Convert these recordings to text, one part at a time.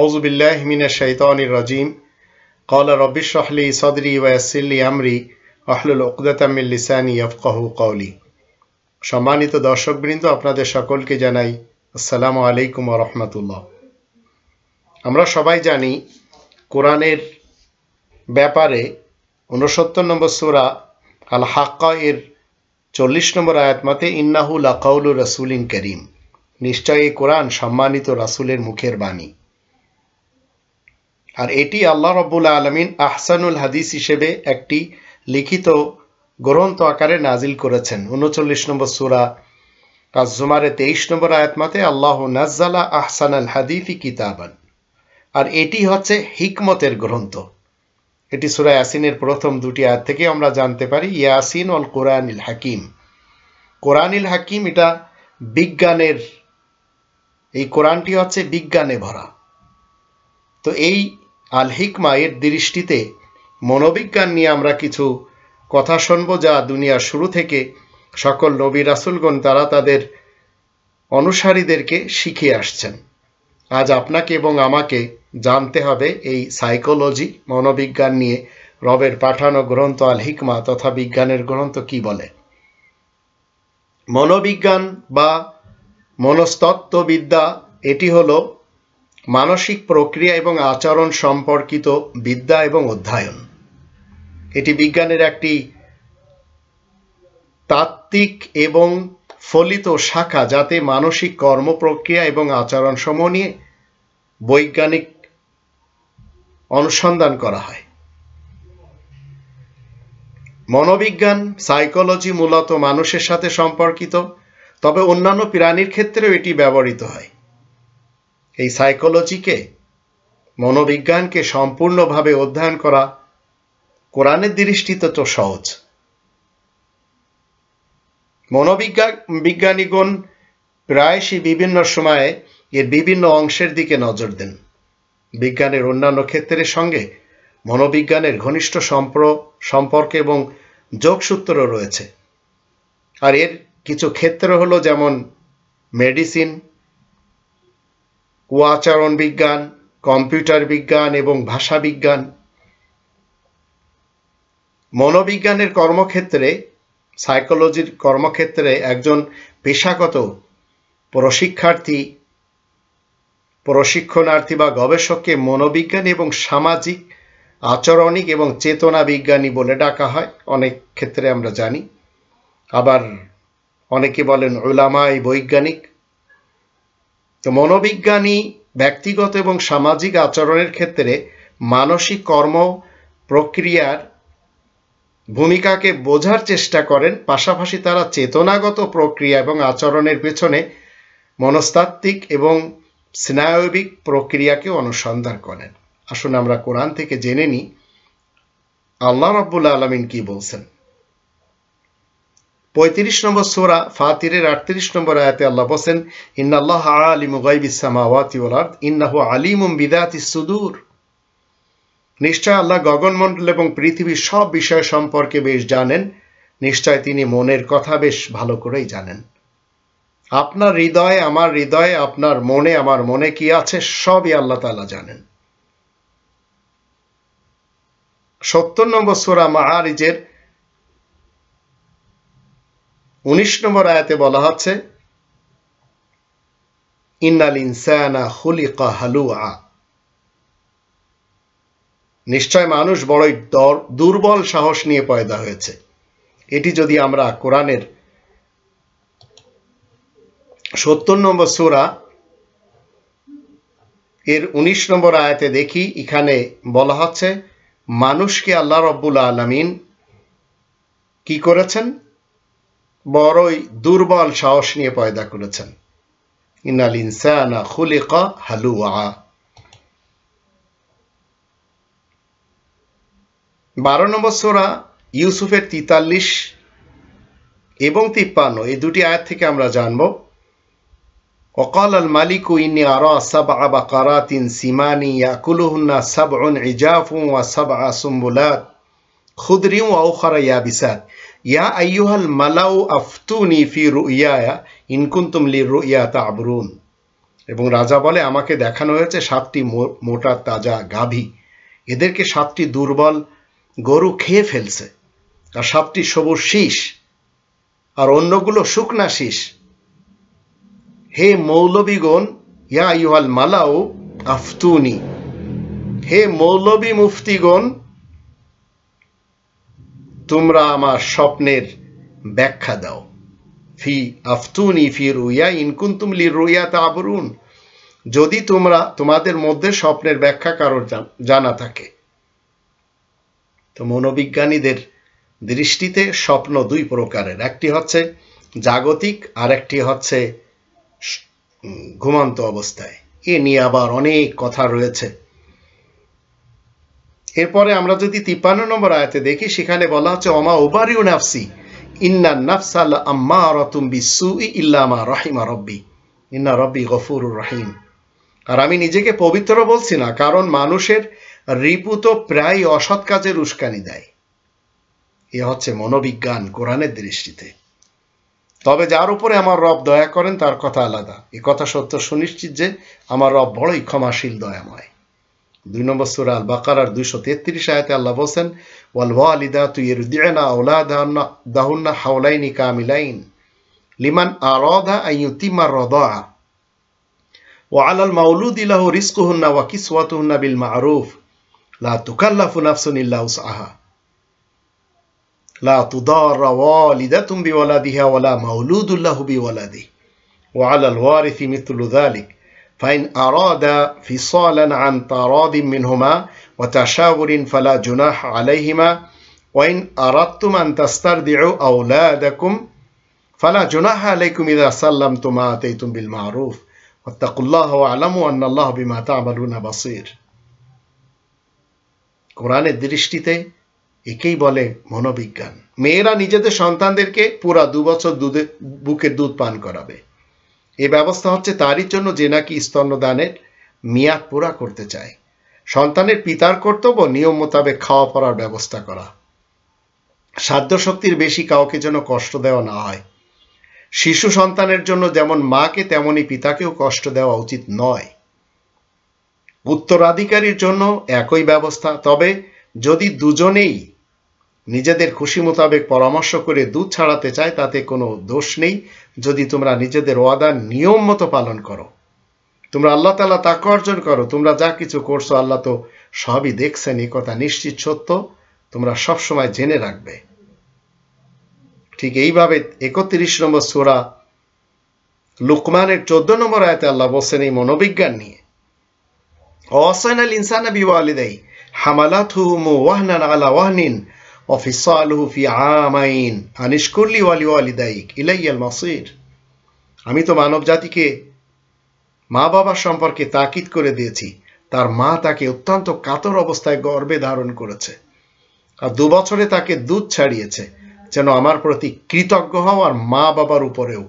আউজুবিল্লাহ মিনা শাহিদানির রাজিম কলা রব্বিশ রাহলি সদরি ওয়াসিল্লি আমরি আহলুল ওকদাতামিল লিসানি আফকাহু কৌলি সম্মানিত বৃন্দ আপনাদের সকলকে জানাই আসসালামু আলাইকুম রহমতুল্লাহ আমরা সবাই জানি কোরআনের ব্যাপারে উনসত্তর নম্বর সুরা আল হাক্কা এর চল্লিশ নম্বর আয়াতমাতে ইন্নাহু লাকাউল রাসুলিন করিম নিশ্চয়ই কোরআন সম্মানিত রাসুলের মুখের বাণী আর এটি আল্লাহ রব্বুল আলমিন আহসানুল হাদিস হিসেবে একটি লিখিত গ্রন্থ আকারে নাজিল করেছেন উনচল্লিশ নম্বর সুরা কাজুমারে তেইশ নম্বর আয়াতমাতে আল্লাহ নাজ্জালা আহসান আল হাদিফি কিতাবান আর এটি হচ্ছে হিকমতের গ্রন্থ এটি সুরা ইয়াসিনের প্রথম দুটি আয়াত থেকে আমরা জানতে পারি ইয়াসিন অল কোরআনিল হাকিম কোরআনিল হাকিম এটা বিজ্ঞানের এই কোরআনটি হচ্ছে বিজ্ঞানে ভরা তো এই আল হিকমা এর দৃষ্টিতে মনোবিজ্ঞান নিয়ে আমরা কিছু কথা শুনব যা দুনিয়ার শুরু থেকে সকল নবী রাসুলগণ তারা তাদের অনুসারীদেরকে শিখিয়ে আসছেন আজ আপনাকে এবং আমাকে জানতে হবে এই সাইকোলজি মনোবিজ্ঞান নিয়ে রবের পাঠানো গ্রন্থ আল হিকমা তথা বিজ্ঞানের গ্রন্থ কি বলে মনোবিজ্ঞান বা মনস্তত্ত্ববিদ্যা এটি হলো মানসিক প্রক্রিয়া এবং আচরণ সম্পর্কিত বিদ্যা এবং অধ্যয়ন এটি বিজ্ঞানের একটি তাত্ত্বিক এবং ফলিত শাখা যাতে মানসিক কর্ম প্রক্রিয়া এবং আচরণ সমূহ নিয়ে বৈজ্ঞানিক অনুসন্ধান করা হয় মনোবিজ্ঞান সাইকোলজি মূলত মানুষের সাথে সম্পর্কিত তবে অন্যান্য প্রাণীর ক্ষেত্রেও এটি ব্যবহৃত হয় এই সাইকোলজিকে মনোবিজ্ঞানকে সম্পূর্ণভাবে অধ্যয়ন করা কোরআনের দৃষ্টিতে তো সহজ মনোবিজ্ঞান বিজ্ঞানীগণ প্রায়শই বিভিন্ন সময়ে এর বিভিন্ন অংশের দিকে নজর দেন বিজ্ঞানের অন্যান্য ক্ষেত্রের সঙ্গে মনোবিজ্ঞানের ঘনিষ্ঠ সম্পর্ক এবং যোগসূত্র রয়েছে আর এর কিছু ক্ষেত্র হলো যেমন মেডিসিন ও আচরণ বিজ্ঞান কম্পিউটার বিজ্ঞান এবং ভাষা বিজ্ঞান মনোবিজ্ঞানের কর্মক্ষেত্রে সাইকোলজির কর্মক্ষেত্রে একজন পেশাগত প্রশিক্ষার্থী প্রশিক্ষণার্থী বা গবেষককে মনোবিজ্ঞান এবং সামাজিক আচরণিক এবং চেতনা বিজ্ঞানী বলে ডাকা হয় অনেক ক্ষেত্রে আমরা জানি আবার অনেকে বলেন ওলামাই বৈজ্ঞানিক মনোবিজ্ঞানী ব্যক্তিগত এবং সামাজিক আচরণের ক্ষেত্রে মানসিক কর্ম প্রক্রিয়ার ভূমিকাকে বোঝার চেষ্টা করেন পাশাপাশি তারা চেতনাগত প্রক্রিয়া এবং আচরণের পেছনে মনস্তাত্ত্বিক এবং স্নায়বিক প্রক্রিয়াকে অনুসন্ধান করেন আসুন আমরা কোরআন থেকে জেনে নিই আল্লাহ রব্বুল আলমিন কি বলছেন পঁয়ত্রিশ নম্বর সোরা ফাতিরের আটত্রিশ নম্বর আয়াতে আল্লাহ বসেন ইন্নাল্লাহ আলিম গাইব ইসামাওয়াতি ওলাদ আর্থ ইন্নাহু আলিম বিদাতি সুদূর নিশ্চয় আল্লাহ গগনমণ্ডল এবং পৃথিবীর সব বিষয় সম্পর্কে বেশ জানেন নিশ্চয় তিনি মনের কথা বেশ ভালো করেই জানেন আপনার হৃদয়ে আমার হৃদয়ে আপনার মনে আমার মনে কি আছে সবই আল্লাহ তালা জানেন সত্তর নম্বর সোরা মাহারিজের উনিশ নম্বর আয়াতে বলা হচ্ছে ইন্নাল ইনসানা হুলিকা হালুয়া নিশ্চয় মানুষ বড়ই দুর্বল সাহস নিয়ে পয়দা হয়েছে এটি যদি আমরা কোরআনের সত্তর নম্বর সুরা এর উনিশ নম্বর আয়াতে দেখি এখানে বলা হচ্ছে মানুষকে আল্লাহ রব্বুল আলমিন কি করেছেন বড়ই দুর্বল সাহস নিয়ে পয়দা করেছেন ইনাল ইনসানা খুলিকা হালুয়া বারো নম্বর সোরা ইউসুফের তিতাল্লিশ এবং তিপ্পান্ন এই দুটি আয়াত থেকে আমরা জানব অকাল আল মালিক ইনি আর সাব আবা কারাতিন সিমানি ইয়াকুলুহুন্না সাব উন ইজাফু ওয়া সাব আসুম্বুলাত খুদরিউ আউখারা ইয়া আইয়ুহাল মালাউ আফতুনি ফি রুইয়া ইনকুন্তুম লি রুইয়া তা আবরুন এবং রাজা বলে আমাকে দেখানো হয়েছে সাতটি মোটা তাজা গাভী এদেরকে সাতটি দুর্বল গরু খেয়ে ফেলছে আর সাতটি সবুজ শীষ আর অন্যগুলো শুকনা শীষ হে মৌলবীগণ ইয়া ইউহাল মালাউ আফতুনি হে মৌলবী মুফতিগণ তোমরা আমার স্বপ্নের ব্যাখ্যা দাও ফি আফতুন ইফি রুইয়া ইনকুন্তুমলি রুইয়া তা আবরুন যদি তোমরা তোমাদের মধ্যে স্বপ্নের ব্যাখ্যা কারোর জানা থাকে তো মনোবিজ্ঞানীদের দৃষ্টিতে স্বপ্ন দুই প্রকারের একটি হচ্ছে জাগতিক আর একটি হচ্ছে ঘুমন্ত অবস্থায় এ নিয়ে আবার অনেক কথা রয়েছে এরপরে আমরা যদি তিপ্পান্ন নম্বর আয়াতে দেখি সেখানে বলা হচ্ছে অমা ওবারিউ নাফসি ইন্না নাফসাল আম্মা রতুম বিসু ইল্লামা রহিমা রব্বি ইন্না রব্বি গফুর রহিম আর আমি নিজেকে পবিত্র বলছি না কারণ মানুষের রিপু তো প্রায় অসৎ কাজের উস্কানি দেয় এ হচ্ছে মনোবিজ্ঞান কোরআনের দৃষ্টিতে তবে যার উপরে আমার রব দয়া করেন তার কথা আলাদা এ কথা সত্য সুনিশ্চিত যে আমার রব বড়ই ক্ষমাশীল দয়াময় دو نمبر سورة البقرة دوشو تيتريش آيات الله بوسن والوالدات يردعن أولادهن دهن حولين كاملين لمن أراد أن يتم الرضاعة وعلى المولود له رزقهن وكسوتهن بالمعروف لا تكلف نفس إلا وسعها لا تضار والدة بولدها ولا مولود له بولده وعلى الوارث مثل ذلك فإن أراد فصالا عن تراض منهما وتشاور فلا جناح عليهما وإن أردتم أن تسترضعوا أولادكم فلا جناح عليكم إذا سلمتم ما آتيتم بالمعروف واتقوا الله واعلموا أن الله بما تعملون بصير কোরআনের দৃষ্টিতে একেই বলে মনোবিজ্ঞান মেয়েরা নিজেদের সন্তানদেরকে পুরা দু বছর দুধে বুকের দুধ পান করাবে এই ব্যবস্থা হচ্ছে তারই জন্য যে নাকি স্তন্যদানের মেয়াদ পুরা করতে চায় সন্তানের পিতার কর্তব্য নিয়ম মোতাবেক খাওয়া পড়ার ব্যবস্থা করা সাধ্য শক্তির বেশি কাউকে যেন কষ্ট দেওয়া না হয় শিশু সন্তানের জন্য যেমন মাকে তেমনি পিতাকেও কষ্ট দেওয়া উচিত নয় উত্তরাধিকারীর জন্য একই ব্যবস্থা তবে যদি দুজনেই নিজেদের খুশি মোতাবেক পরামর্শ করে দুধ ছাড়াতে চায় তাতে কোনো দোষ নেই যদি তোমরা নিজেদের ওয়াদা নিয়ম মতো পালন করো তোমরা আল্লাহ তালা তাকে অর্জন করো তোমরা যা কিছু করছো আল্লাহ তো সবই দেখছেন এ কথা নিশ্চিত সত্য তোমরা সব সময় জেনে রাখবে ঠিক এইভাবে একত্রিশ নম্বর সোরা লুকমানের চোদ্দ নম্বর আয়তে আল্লাহ বলছেন এই মনোবিজ্ঞান নিয়ে অসয়নাল ইনসানা বিওয়ালিদাই হামালাত মু ওয়াহনান আলা ওয়াহনিন وفصاله في عامين عن اشكر لي ولوالديك إلي المصير আমি তো মানব জাতিকে মা বাবার সম্পর্কে তাকিদ করে দিয়েছি তার মা তাকে অত্যন্ত কাতর অবস্থায় গর্বে ধারণ করেছে আর দু বছরে তাকে দুধ ছাড়িয়েছে যেন আমার প্রতি কৃতজ্ঞ হও আর মা বাবার উপরেও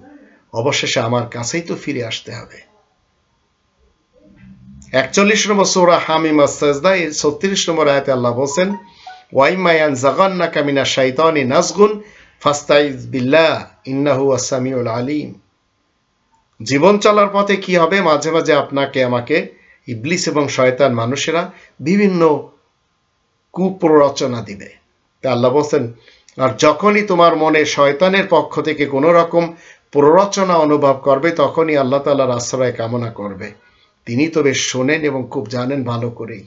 অবশেষে আমার কাছেই তো ফিরে আসতে হবে একচল্লিশ নম্বর সৌরা হামিমা সেজদা ছত্রিশ নম্বর আয়তে আল্লাহ বলছেন জীবন চলার পথে কি হবে মাঝে মাঝে আপনাকে আমাকে ইবলিস এবং শয়তান মানুষেরা বিভিন্ন কুপ্ররচনা দিবে তা আল্লাহ বলছেন আর যখনই তোমার মনে শয়তানের পক্ষ থেকে কোনো রকম প্ররচনা অনুভব করবে তখনই আল্লাহ তালার আশ্রয় কামনা করবে তিনি তবে শোনেন এবং খুব জানেন ভালো করেই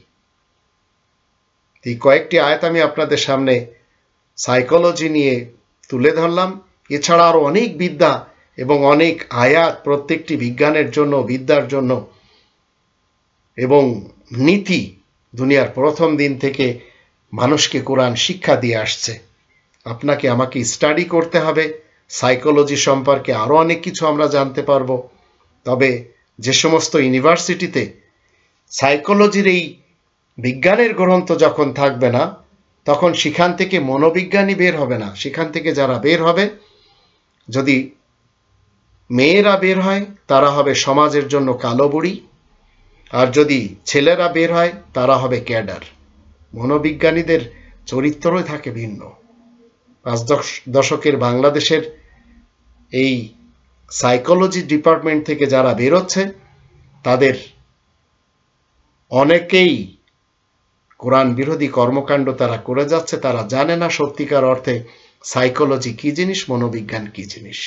এই কয়েকটি আয়াত আমি আপনাদের সামনে সাইকোলজি নিয়ে তুলে ধরলাম এছাড়া আরও অনেক বিদ্যা এবং অনেক আয়াত প্রত্যেকটি বিজ্ঞানের জন্য বিদ্যার জন্য এবং নীতি দুনিয়ার প্রথম দিন থেকে মানুষকে কোরআন শিক্ষা দিয়ে আসছে আপনাকে আমাকে স্টাডি করতে হবে সাইকোলজি সম্পর্কে আরও অনেক কিছু আমরা জানতে পারব তবে যে সমস্ত ইউনিভার্সিটিতে সাইকোলজির এই বিজ্ঞানের গ্রন্থ যখন থাকবে না তখন সেখান থেকে মনোবিজ্ঞানী বের হবে না সেখান থেকে যারা বের হবে যদি মেয়েরা বের হয় তারা হবে সমাজের জন্য কালো বুড়ি আর যদি ছেলেরা বের হয় তারা হবে ক্যাডার মনোবিজ্ঞানীদের চরিত্রই থাকে ভিন্ন পাঁচ দশকের বাংলাদেশের এই সাইকোলজি ডিপার্টমেন্ট থেকে যারা বেরোচ্ছে তাদের অনেকেই কোরআন বিরোধী কর্মকাণ্ড তারা করে যাচ্ছে তারা জানে না সত্যিকার অর্থে সাইকোলজি কি জিনিস মনোবিজ্ঞান কি জিনিস